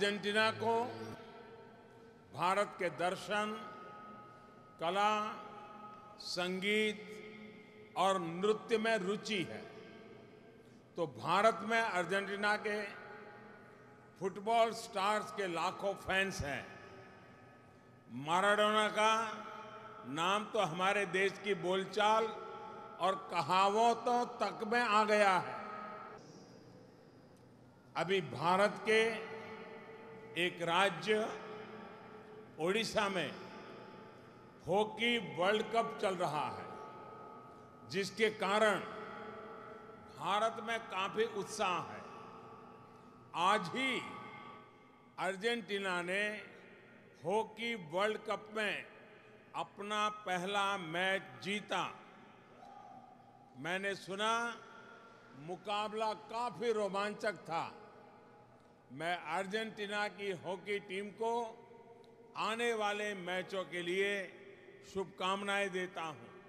Argentina को भारत के दर्शन कला संगीत और नृत्य में रुचि है तो भारत में अर्जेंटीना के फुटबॉल स्टार्स के लाखों फैंस हैं माराडोना का नाम तो हमारे देश की बोलचाल और कहावतों तक में आ गया है अभी भारत के एक राज्य ओडिशा में हॉकी वर्ल्ड कप चल रहा है जिसके कारण भारत में काफी उत्साह है आज ही अर्जेंटीना ने हॉकी वर्ल्ड कप में अपना पहला मैच जीता मैंने सुना मुकाबला काफी रोमांचक था मैं अर्जेंटीना की हॉकी टीम को आने वाले मैचों के लिए शुभकामनाएं देता हूं